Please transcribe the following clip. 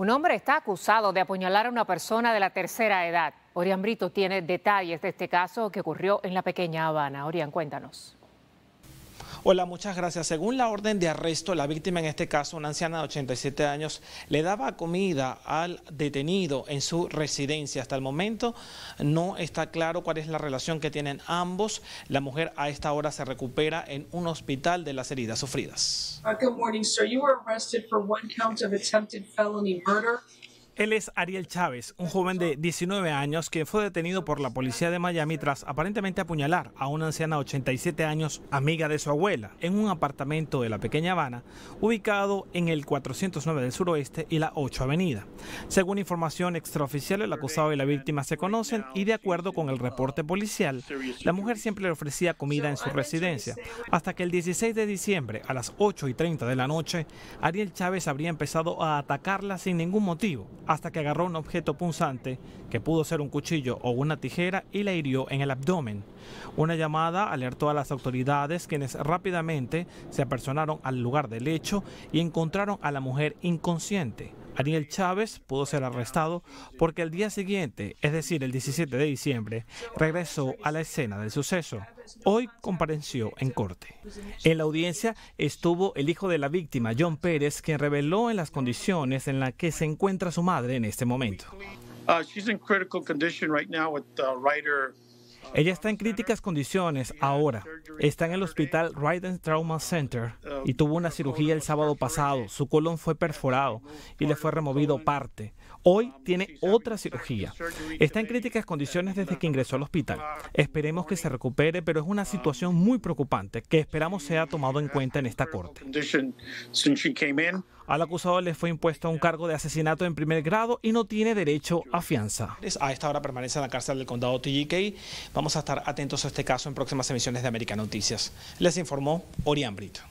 Un hombre está acusado de apuñalar a una persona de la tercera edad. Orián Brito tiene detalles de este caso que ocurrió en la pequeña Habana. Orián, cuéntanos. Hola, muchas gracias. Según la orden de arresto, la víctima, en este caso una anciana de 87 años, le daba comida al detenido en su residencia. Hasta el momento no está claro cuál es la relación que tienen ambos. La mujer a esta hora se recupera en un hospital de las heridas sufridas. Uh, good morning, sir. You were arrested for one count of attempted felony murder. Él es Ariel Chávez, un joven de 19 años que fue detenido por la policía de Miami tras aparentemente apuñalar a una anciana de 87 años, amiga de su abuela, en un apartamento de la pequeña Habana, ubicado en el 409 del suroeste y la 8 Avenida. Según información extraoficial, el acusado y la víctima se conocen y de acuerdo con el reporte policial, la mujer siempre le ofrecía comida en su residencia, hasta que el 16 de diciembre a las 8 y 30 de la noche, Ariel Chávez habría empezado a atacarla sin ningún motivo hasta que agarró un objeto punzante, que pudo ser un cuchillo o una tijera, y la hirió en el abdomen. Una llamada alertó a las autoridades, quienes rápidamente se apersonaron al lugar del hecho y encontraron a la mujer inconsciente. Ariel Chávez pudo ser arrestado porque el día siguiente, es decir, el 17 de diciembre, regresó a la escena del suceso. Hoy compareció en corte. En la audiencia estuvo el hijo de la víctima, John Pérez, quien reveló en las condiciones en las que se encuentra su madre en este momento. Uh, uh, ella está en críticas condiciones ahora. Está en el hospital Ryden Trauma Center y tuvo una cirugía el sábado pasado. Su colon fue perforado y le fue removido parte. Hoy tiene otra cirugía. Está en críticas condiciones desde que ingresó al hospital. Esperemos que se recupere, pero es una situación muy preocupante que esperamos sea tomado en cuenta en esta corte. Al acusado le fue impuesto un cargo de asesinato en primer grado y no tiene derecho a fianza. A esta hora permanece en la cárcel del condado TGK. Vamos a estar atentos a este caso en próximas emisiones de América Noticias. Les informó Orián Brito.